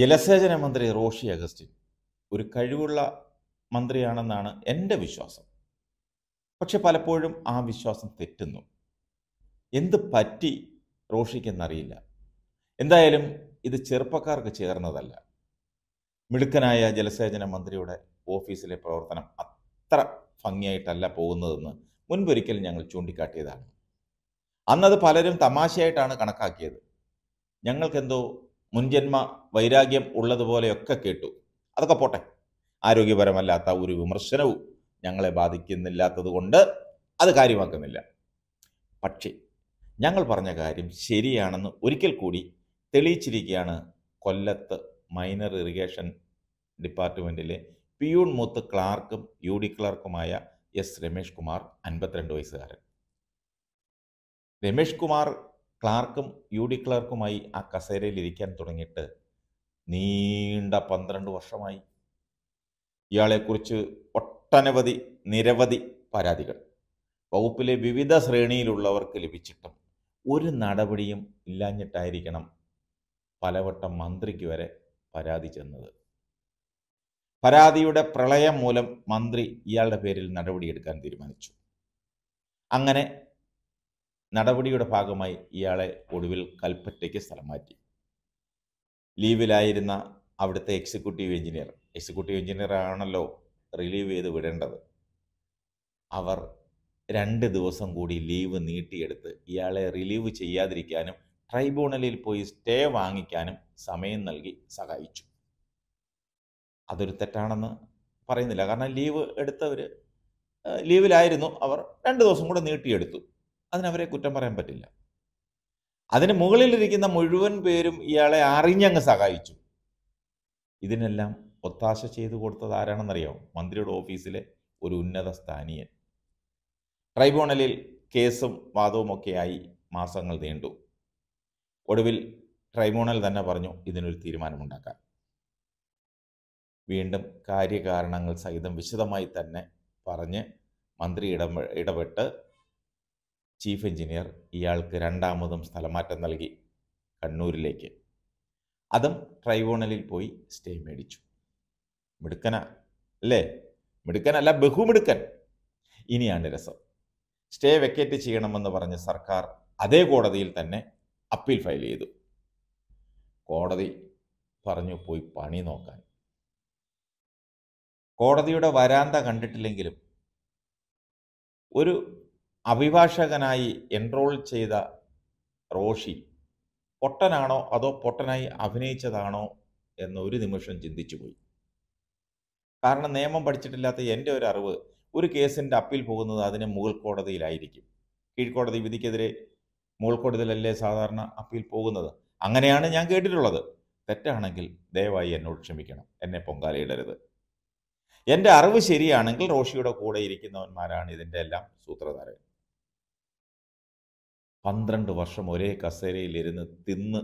ജലസേചന മന്ത്രി റോഷി അഗസ്റ്റിൻ ഒരു കഴിവുള്ള മന്ത്രിയാണെന്നാണ് എൻ്റെ വിശ്വാസം പക്ഷെ പലപ്പോഴും ആ വിശ്വാസം തെറ്റുന്നു എന്ത് പറ്റി റോഷിക്കെന്നറിയില്ല എന്തായാലും ഇത് ചെറുപ്പക്കാർക്ക് ചേർന്നതല്ല മിടുക്കനായ ജലസേചന മന്ത്രിയുടെ ഓഫീസിലെ പ്രവർത്തനം അത്ര ഭംഗിയായിട്ടല്ല പോകുന്നതെന്ന് മുൻപൊരിക്കൽ ഞങ്ങൾ ചൂണ്ടിക്കാട്ടിയതാണ് അന്നത് പലരും തമാശയായിട്ടാണ് കണക്കാക്കിയത് ഞങ്ങൾക്കെന്തോ മുൻജന്മ വൈരാഗ്യം ഉള്ളതുപോലെയൊക്കെ കേട്ടു അതൊക്കെ പോട്ടെ ആരോഗ്യപരമല്ലാത്ത ഒരു വിമർശനവും ഞങ്ങളെ ബാധിക്കുന്നില്ലാത്തത് കൊണ്ട് അത് കാര്യമാക്കുന്നില്ല പക്ഷേ ഞങ്ങൾ പറഞ്ഞ കാര്യം ശരിയാണെന്ന് ഒരിക്കൽ കൂടി തെളിയിച്ചിരിക്കുകയാണ് കൊല്ലത്ത് മൈനർ ഇറിഗേഷൻ ഡിപ്പാർട്ട്മെൻറ്റിലെ പിയൂൺ മൂത്ത് ക്ലാർക്കും യു ഡി ക്ലാർക്കുമായ എസ് രമേഷ് കുമാർ അൻപത്തിരണ്ട് വയസ്സുകാരൻ രമേഷ് കുമാർ ക്ലാർക്കും യു ഡി ക്ലാർക്കുമായി ആ കസേരയിൽ ഇരിക്കാൻ തുടങ്ങിയിട്ട് നീണ്ട പന്ത്രണ്ട് വർഷമായി ഇയാളെക്കുറിച്ച് ഒട്ടനവധി നിരവധി പരാതികൾ വകുപ്പിലെ വിവിധ ശ്രേണിയിലുള്ളവർക്ക് ലഭിച്ചിട്ടും ഒരു നടപടിയും ഇല്ലാഞ്ഞിട്ടായിരിക്കണം പലവട്ടം മന്ത്രിക്ക് വരെ പരാതി ചെന്നത് പരാതിയുടെ പ്രളയം മൂലം മന്ത്രി ഇയാളുടെ പേരിൽ നടപടിയെടുക്കാൻ തീരുമാനിച്ചു അങ്ങനെ നടപടിയുടെ ഭാഗമായി ഇയാളെ ഒടുവിൽ കൽപ്പറ്റയ്ക്ക് സ്ഥലം മാറ്റി ലീവിലായിരുന്ന അവിടുത്തെ എക്സിക്യൂട്ടീവ് എഞ്ചിനീയർ എക്സിക്യൂട്ടീവ് എഞ്ചിനീയർ ആണല്ലോ റിലീവ് ചെയ്ത് വിടേണ്ടത് അവർ രണ്ട് ദിവസം കൂടി ലീവ് നീട്ടിയെടുത്ത് ഇയാളെ റിലീവ് ചെയ്യാതിരിക്കാനും ട്രൈബ്യൂണലിൽ പോയി സ്റ്റേ വാങ്ങിക്കാനും സമയം നൽകി സഹായിച്ചു അതൊരു തെറ്റാണെന്ന് പറയുന്നില്ല കാരണം ലീവ് എടുത്തവർ ലീവിലായിരുന്നു അവർ രണ്ട് ദിവസം കൂടെ നീട്ടിയെടുത്തു അതിനവരെ കുറ്റം പറയാൻ പറ്റില്ല അതിന് മുകളിലിരിക്കുന്ന മുഴുവൻ പേരും ഇയാളെ അറിഞ്ഞങ്ങ് സഹായിച്ചു ഇതിനെല്ലാം ഒത്താശ ചെയ്തു കൊടുത്തത് ആരാണെന്നറിയാം മന്ത്രിയുടെ ഓഫീസിലെ ഒരു ഉന്നത സ്ഥാനീയൻ ട്രൈബ്യൂണലിൽ കേസും വാദവും ഒക്കെയായി മാസങ്ങൾ നീണ്ടു ഒടുവിൽ ട്രൈബ്യൂണൽ തന്നെ പറഞ്ഞു ഇതിനൊരു തീരുമാനമുണ്ടാക്കാൻ വീണ്ടും കാര്യകാരണങ്ങൾ സഹിതം വിശദമായി തന്നെ പറഞ്ഞ് മന്ത്രി ഇടപെട്ട് ചീഫ് എഞ്ചിനീയർ ഇയാൾക്ക് രണ്ടാമതും സ്ഥലമാറ്റം നൽകി കണ്ണൂരിലേക്ക് അതും ട്രൈബ്യൂണലിൽ പോയി സ്റ്റേ മേടിച്ചു മിടുക്കന അല്ലേ മിടുക്കനല്ല ബഹുമിടുക്കൻ ഇനിയാണ് രസം സ്റ്റേ വെക്കേറ്റ് ചെയ്യണമെന്ന് പറഞ്ഞ് സർക്കാർ അതേ കോടതിയിൽ തന്നെ അപ്പീൽ ഫയൽ ചെയ്തു കോടതി പറഞ്ഞു പോയി പണി നോക്കാൻ കോടതിയുടെ വരാന്ത കണ്ടിട്ടില്ലെങ്കിലും ഒരു അഭിഭാഷകനായി എൻറോൾ ചെയ്ത റോഷി പൊട്ടനാണോ അതോ പൊട്ടനായി അഭിനയിച്ചതാണോ എന്ന് ഒരു നിമിഷം ചിന്തിച്ചു പോയി കാരണം നിയമം പഠിച്ചിട്ടില്ലാത്ത എൻ്റെ ഒരു അറിവ് ഒരു കേസിൻ്റെ അപ്പീൽ പോകുന്നത് അതിന് മുകൾ കോടതിയിലായിരിക്കും കീഴ്ക്കോടതി വിധിക്കെതിരെ മുകൾ കോടതിയിലല്ലേ സാധാരണ അപ്പീൽ പോകുന്നത് അങ്ങനെയാണ് ഞാൻ കേട്ടിട്ടുള്ളത് തെറ്റാണെങ്കിൽ ദയവായി എന്നോട് ക്ഷമിക്കണം എന്നെ പൊങ്കാലയിടരുത് എൻ്റെ അറിവ് ശരിയാണെങ്കിൽ റോഷിയുടെ കൂടെ ഇരിക്കുന്നവന്മാരാണ് ഇതിൻ്റെ എല്ലാം സൂത്രധാരൻ പന്ത്രണ്ട് വർഷം ഒരേ കസേരയിലിരുന്ന് തിന്ന്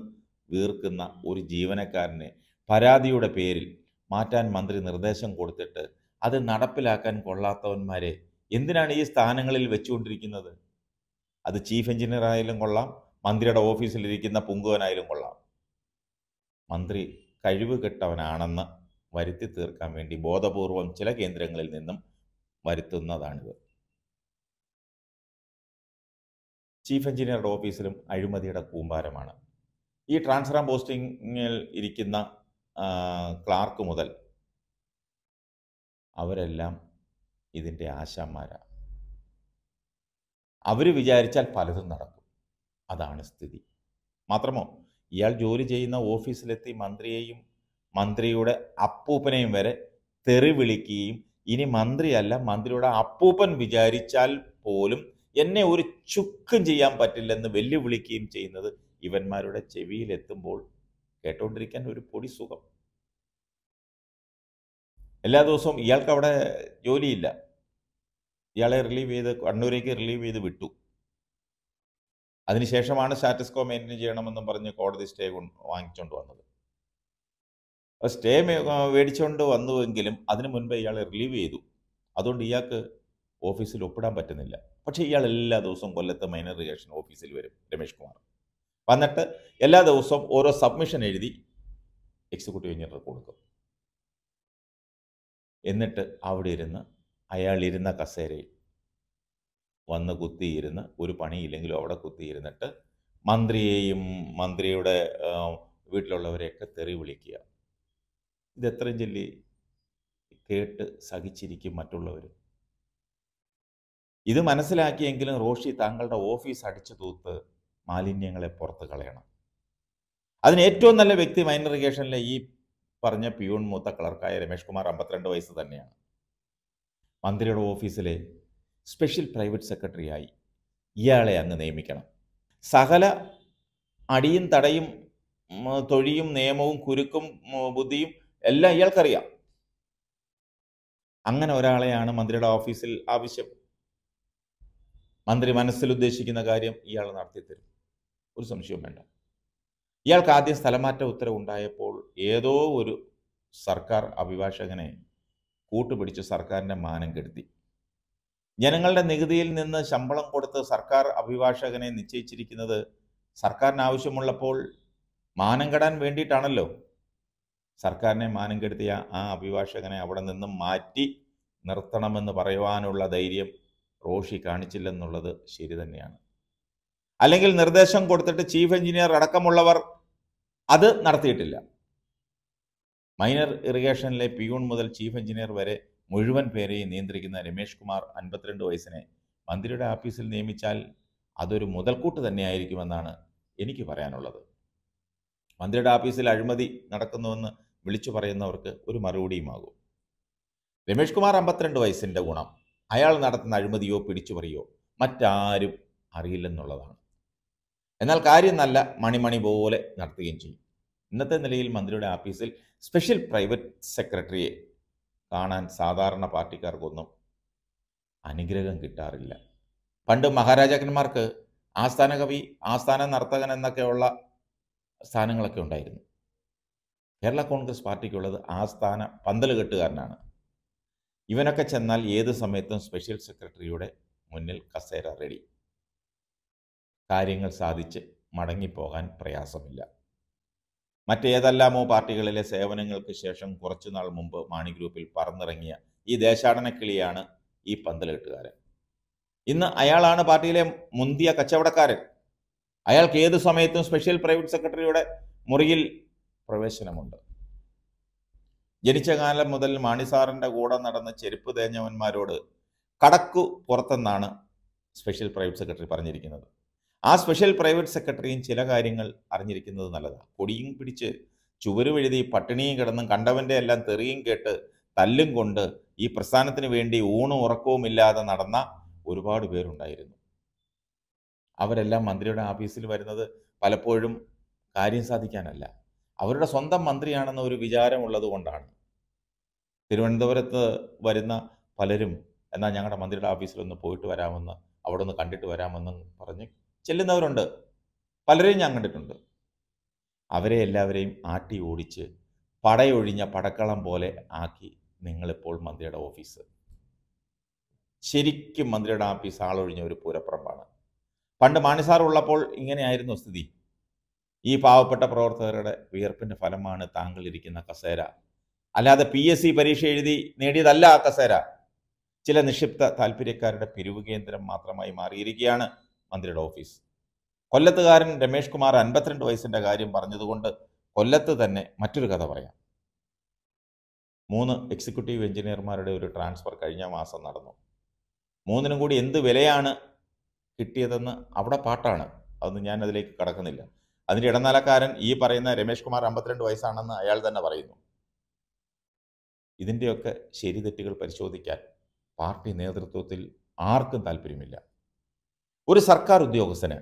വീർക്കുന്ന ഒരു ജീവനക്കാരനെ പരാതിയുടെ പേരിൽ മാറ്റാൻ മന്ത്രി നിർദ്ദേശം കൊടുത്തിട്ട് അത് നടപ്പിലാക്കാൻ കൊള്ളാത്തവന്മാരെ എന്തിനാണ് ഈ സ്ഥാനങ്ങളിൽ വെച്ചുകൊണ്ടിരിക്കുന്നത് അത് ചീഫ് എഞ്ചിനീയർ ആയാലും കൊള്ളാം മന്ത്രിയുടെ ഓഫീസിലിരിക്കുന്ന പുങ്കുവനായാലും കൊള്ളാം മന്ത്രി കഴിവ് കെട്ടവനാണെന്ന് വരുത്തി തീർക്കാൻ വേണ്ടി ബോധപൂർവം ചില കേന്ദ്രങ്ങളിൽ നിന്നും വരുത്തുന്നതാണിത് ചീഫ് എഞ്ചിനീയറുടെ ഓഫീസിലും അഴിമതിയുടെ കൂമ്പാരമാണ് ഈ ട്രാൻസ്ഫറാം പോസ്റ്റിങ്ങിൽ ഇരിക്കുന്ന ക്ലാർക്ക് മുതൽ അവരെല്ലാം ഇതിൻ്റെ ആശാന്മാരാണ് അവർ വിചാരിച്ചാൽ പലതും നടക്കും അതാണ് സ്ഥിതി മാത്രമോ ഇയാൾ ജോലി ചെയ്യുന്ന ഓഫീസിലെത്തി മന്ത്രിയെയും മന്ത്രിയുടെ അപ്പൂപ്പനെയും വരെ തെറി വിളിക്കുകയും ഇനി മന്ത്രിയല്ല മന്ത്രിയുടെ അപ്പൂപ്പൻ വിചാരിച്ചാൽ പോലും എന്നെ ഒരു ചുക്കും ചെയ്യാൻ പറ്റില്ലെന്ന് വെല്ലുവിളിക്കുകയും ചെയ്യുന്നത് ഇവന്മാരുടെ ചെവിയിലെത്തുമ്പോൾ കേട്ടുകൊണ്ടിരിക്കാൻ ഒരു പൊടി സുഖം എല്ലാ ദിവസവും ഇയാൾക്ക് അവിടെ ജോലിയില്ല ഇയാളെ റിലീവ് ചെയ്ത് കണ്ണൂരേക്ക് റിലീവ് ചെയ്ത് വിട്ടു അതിനുശേഷമാണ് സ്റ്റാറ്റസ്കോ മെയിൻറ്റെയിൻ ചെയ്യണമെന്നും പറഞ്ഞ് കോടതി സ്റ്റേ വാങ്ങിച്ചുകൊണ്ട് വന്നത് സ്റ്റേ മേടിച്ചുകൊണ്ട് വന്നുവെങ്കിലും അതിനു മുൻപ് ഇയാളെ റിലീവ് ചെയ്തു അതുകൊണ്ട് ഇയാൾക്ക് ഓഫീസിൽ ഒപ്പിടാൻ പറ്റുന്നില്ല പക്ഷേ ഇയാൾ എല്ലാ ദിവസവും കൊല്ലത്ത് മൈനർ റിയാക്ഷൻ ഓഫീസിൽ വരും രമേഷ് കുമാർ വന്നിട്ട് എല്ലാ ദിവസവും ഓരോ സബ്മിഷൻ എഴുതി എക്സിക്യൂട്ടീവ് എഞ്ചിനീയർ കൊടുക്കും എന്നിട്ട് അവിടെ ഇരുന്ന് അയാൾ ഇരുന്ന കസേരയിൽ വന്ന് കുത്തിയിരുന്ന് ഒരു പണിയില്ലെങ്കിലും അവിടെ കുത്തിയിരുന്നിട്ട് മന്ത്രിയെയും മന്ത്രിയുടെ വീട്ടിലുള്ളവരെയൊക്കെ തെറി വിളിക്കുക ഇതെത്രയും ചൊല്ലി കേട്ട് സഹിച്ചിരിക്കും മറ്റുള്ളവരും ഇത് മനസ്സിലാക്കിയെങ്കിലും റോഷി താങ്കളുടെ ഓഫീസ് അടിച്ചു തൂത്ത് മാലിന്യങ്ങളെ പുറത്ത് കളയണം അതിന് ഏറ്റവും നല്ല വ്യക്തി മൈൻ ഇറിഗേഷനിലെ ഈ പറഞ്ഞ പിയൂൺ മൂത്ത ക്ലർക്കായ രമേഷ് കുമാർ അമ്പത്തിരണ്ട് വയസ്സ് തന്നെയാണ് മന്ത്രിയുടെ ഓഫീസിലെ സ്പെഷ്യൽ പ്രൈവറ്റ് സെക്രട്ടറിയായി ഇയാളെ അങ്ങ് നിയമിക്കണം സകല അടിയും തടയും തൊഴിയും നിയമവും കുരുക്കും ബുദ്ധിയും എല്ലാം ഇയാൾക്കറിയാം അങ്ങനെ ഒരാളെയാണ് മന്ത്രിയുടെ ഓഫീസിൽ ആവശ്യം മന്ത്രി മനസ്സിൽ ഉദ്ദേശിക്കുന്ന കാര്യം ഇയാൾ നടത്തി തരും ഒരു സംശയവും വേണ്ട ഇയാൾക്ക് ആദ്യം സ്ഥലമാറ്റ ഉത്തരവ് ഉണ്ടായപ്പോൾ ഏതോ ഒരു സർക്കാർ അഭിഭാഷകനെ കൂട്ടുപിടിച്ച് സർക്കാരിൻ്റെ മാനം കെടുത്തി ജനങ്ങളുടെ നികുതിയിൽ നിന്ന് ശമ്പളം കൊടുത്ത് സർക്കാർ അഭിഭാഷകനെ നിശ്ചയിച്ചിരിക്കുന്നത് സർക്കാരിന് ആവശ്യമുള്ളപ്പോൾ മാനം കെടാൻ വേണ്ടിയിട്ടാണല്ലോ സർക്കാരിനെ മാനം കെടുത്തിയ ആ അഭിഭാഷകനെ അവിടെ നിന്നും മാറ്റി നിർത്തണമെന്ന് പറയുവാനുള്ള ധൈര്യം റോഷി കാണിച്ചില്ലെന്നുള്ളത് ശരി തന്നെയാണ് അല്ലെങ്കിൽ നിർദ്ദേശം കൊടുത്തിട്ട് ചീഫ് എഞ്ചിനീയർ അടക്കമുള്ളവർ അത് നടത്തിയിട്ടില്ല മൈനർ ഇറിഗേഷനിലെ പിയൂൺ മുതൽ ചീഫ് എഞ്ചിനീയർ വരെ മുഴുവൻ പേരെയും നിയന്ത്രിക്കുന്ന രമേഷ് കുമാർ അൻപത്തിരണ്ട് വയസ്സിനെ മന്ത്രിയുടെ ഓഫീസിൽ നിയമിച്ചാൽ അതൊരു മുതൽക്കൂട്ട് തന്നെയായിരിക്കുമെന്നാണ് എനിക്ക് പറയാനുള്ളത് മന്ത്രിയുടെ ഓഫീസിൽ അഴിമതി നടക്കുന്നുവെന്ന് വിളിച്ചു പറയുന്നവർക്ക് ഒരു മറുപടിയുമാകും രമേഷ് കുമാർ അമ്പത്തിരണ്ട് വയസ്സിൻ്റെ ഗുണം അയാൾ നടത്തുന്ന അഴിമതിയോ പിടിച്ചുപറിയോ മറ്റാരും അറിയില്ലെന്നുള്ളതാണ് എന്നാൽ കാര്യം നല്ല മണിമണി പോലെ നടത്തുകയും ചെയ്യും ഇന്നത്തെ നിലയിൽ മന്ത്രിയുടെ ആഫീസിൽ സ്പെഷ്യൽ പ്രൈവറ്റ് സെക്രട്ടറിയെ കാണാൻ സാധാരണ പാർട്ടിക്കാർക്കൊന്നും അനുഗ്രഹം കിട്ടാറില്ല പണ്ട് മഹാരാജാക്കന്മാർക്ക് ആസ്ഥാന കവി ആസ്ഥാന നർത്തകൻ എന്നൊക്കെയുള്ള സ്ഥാനങ്ങളൊക്കെ ഉണ്ടായിരുന്നു കേരള കോൺഗ്രസ് പാർട്ടിക്കുള്ളത് ആസ്ഥാന കെട്ടുകാരനാണ് ഇവനൊക്കെ ചെന്നാൽ ഏത് സമയത്തും സ്പെഷ്യൽ സെക്രട്ടറിയുടെ മുന്നിൽ കസേര റെഡി കാര്യങ്ങൾ സാധിച്ച് മടങ്ങിപ്പോകാൻ പ്രയാസമില്ല മറ്റേതെല്ലാമോ പാർട്ടികളിലെ സേവനങ്ങൾക്ക് ശേഷം കുറച്ചുനാൾ മുമ്പ് മാണി ഗ്രൂപ്പിൽ പറന്നിറങ്ങിയ ഈ ദേശാടന കിളിയാണ് ഈ പന്തലെട്ടുകാരൻ ഇന്ന് അയാളാണ് പാർട്ടിയിലെ മുന്തിയ കച്ചവടക്കാരൻ അയാൾക്ക് ഏത് സമയത്തും സ്പെഷ്യൽ പ്രൈവറ്റ് സെക്രട്ടറിയുടെ മുറിയിൽ പ്രവേശനമുണ്ട് ജനിച്ച കാലം മുതൽ മാണിസാറിൻ്റെ കൂടെ നടന്ന ചെരുപ്പ് തേഞ്ഞവന്മാരോട് കടക്കു പുറത്തെന്നാണ് സ്പെഷ്യൽ പ്രൈവറ്റ് സെക്രട്ടറി പറഞ്ഞിരിക്കുന്നത് ആ സ്പെഷ്യൽ പ്രൈവറ്റ് സെക്രട്ടറിയും ചില കാര്യങ്ങൾ അറിഞ്ഞിരിക്കുന്നത് നല്ലതാണ് പൊടിയും പിടിച്ച് ചുവരുവെഴുതി പട്ടിണിയും കിടന്നും കണ്ടവൻ്റെ എല്ലാം തെറിയും കേട്ട് തല്ലും കൊണ്ട് ഈ പ്രസ്ഥാനത്തിന് വേണ്ടി ഊണും ഉറക്കവും ഇല്ലാതെ നടന്ന ഒരുപാട് പേരുണ്ടായിരുന്നു അവരെല്ലാം മന്ത്രിയുടെ ഓഫീസിൽ വരുന്നത് പലപ്പോഴും കാര്യം സാധിക്കാനല്ല അവരുടെ സ്വന്തം മന്ത്രിയാണെന്ന ഒരു വിചാരമുള്ളത് കൊണ്ടാണ് തിരുവനന്തപുരത്ത് വരുന്ന പലരും എന്നാൽ ഞങ്ങളുടെ മന്ത്രിയുടെ ഓഫീസിലൊന്ന് പോയിട്ട് വരാമെന്ന് അവിടെ ഒന്ന് കണ്ടിട്ട് വരാമെന്ന് പറഞ്ഞ് ചെല്ലുന്നവരുണ്ട് പലരെയും ഞാൻ കണ്ടിട്ടുണ്ട് അവരെ എല്ലാവരെയും ആട്ടി ഓടിച്ച് പടയൊഴിഞ്ഞ പടക്കളം പോലെ ആക്കി നിങ്ങളിപ്പോൾ മന്ത്രിയുടെ ഓഫീസ് ശരിക്കും മന്ത്രിയുടെ ഓഫീസ് ആളൊഴിഞ്ഞ ഒരു പൂരപ്പുറമ്പാണ് പണ്ട് മാണിസാർ ഉള്ളപ്പോൾ ഇങ്ങനെയായിരുന്നു സ്ഥിതി ഈ പാവപ്പെട്ട പ്രവർത്തകരുടെ വിയർപ്പിൻ്റെ ഫലമാണ് താങ്കൾ ഇരിക്കുന്ന കസേര അല്ലാതെ പി എസ് സി പരീക്ഷ എഴുതി നേടിയതല്ല ആ കസേര ചില നിക്ഷിപ്ത താല്പര്യക്കാരുടെ പിരിവ് കേന്ദ്രം മാത്രമായി മാറിയിരിക്കുകയാണ് മന്ത്രിയുടെ ഓഫീസ് കൊല്ലത്തുകാരൻ രമേഷ് കുമാർ അൻപത്തിരണ്ട് വയസ്സിൻ്റെ കാര്യം പറഞ്ഞതുകൊണ്ട് കൊല്ലത്ത് തന്നെ മറ്റൊരു കഥ പറയാം മൂന്ന് എക്സിക്യൂട്ടീവ് എഞ്ചിനീയർമാരുടെ ഒരു ട്രാൻസ്ഫർ കഴിഞ്ഞ മാസം നടന്നു മൂന്നിനും കൂടി എന്ത് വിലയാണ് കിട്ടിയതെന്ന് അവിടെ പാട്ടാണ് അതൊന്നും ഞാൻ അതിലേക്ക് കടക്കുന്നില്ല അതിൻ്റെ ഇടനാലക്കാരൻ ഈ പറയുന്ന രമേഷ് കുമാർ അമ്പത്തിരണ്ട് വയസ്സാണെന്ന് അയാൾ തന്നെ പറയുന്നു ഇതിൻ്റെയൊക്കെ ശരി തെറ്റുകൾ പരിശോധിക്കാൻ പാർട്ടി നേതൃത്വത്തിൽ ആർക്കും താല്പര്യമില്ല ഒരു സർക്കാർ ഉദ്യോഗസ്ഥന്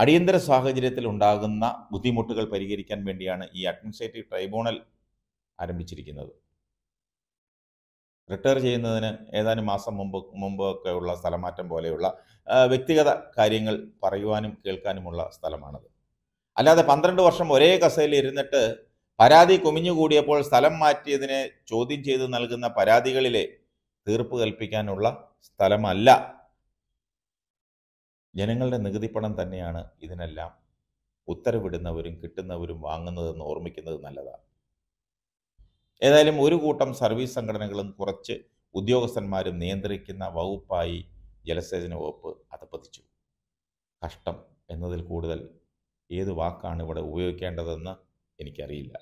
അടിയന്തര സാഹചര്യത്തിൽ ഉണ്ടാകുന്ന ബുദ്ധിമുട്ടുകൾ പരിഹരിക്കാൻ വേണ്ടിയാണ് ഈ അഡ്മിനിസ്ട്രേറ്റീവ് ട്രൈബ്യൂണൽ ആരംഭിച്ചിരിക്കുന്നത് റിട്ടയർ ചെയ്യുന്നതിന് ഏതാനും മാസം മുമ്പ് മുമ്പൊക്കെയുള്ള സ്ഥലമാറ്റം പോലെയുള്ള വ്യക്തിഗത കാര്യങ്ങൾ പറയുവാനും കേൾക്കാനുമുള്ള സ്ഥലമാണത് അല്ലാതെ പന്ത്രണ്ട് വർഷം ഒരേ കസയിൽ ഇരുന്നിട്ട് പരാതി കുമിഞ്ഞുകൂടിയപ്പോൾ സ്ഥലം മാറ്റിയതിനെ ചോദ്യം ചെയ്ത് നൽകുന്ന പരാതികളിലെ തീർപ്പ് കൽപ്പിക്കാനുള്ള സ്ഥലമല്ല ജനങ്ങളുടെ നികുതിപ്പണം തന്നെയാണ് ഇതിനെല്ലാം ഉത്തരവിടുന്നവരും കിട്ടുന്നവരും വാങ്ങുന്നതെന്ന് ഓർമ്മിക്കുന്നത് നല്ലതാണ് ഏതായാലും ഒരു കൂട്ടം സർവീസ് സംഘടനകളും കുറച്ച് ഉദ്യോഗസ്ഥന്മാരും നിയന്ത്രിക്കുന്ന വകുപ്പായി ജലസേചന വകുപ്പ് അധപ്പതിച്ചു കഷ്ടം എന്നതിൽ കൂടുതൽ ഏത് വാക്കാണ് ഇവിടെ ഉപയോഗിക്കേണ്ടതെന്ന് എനിക്കറിയില്ല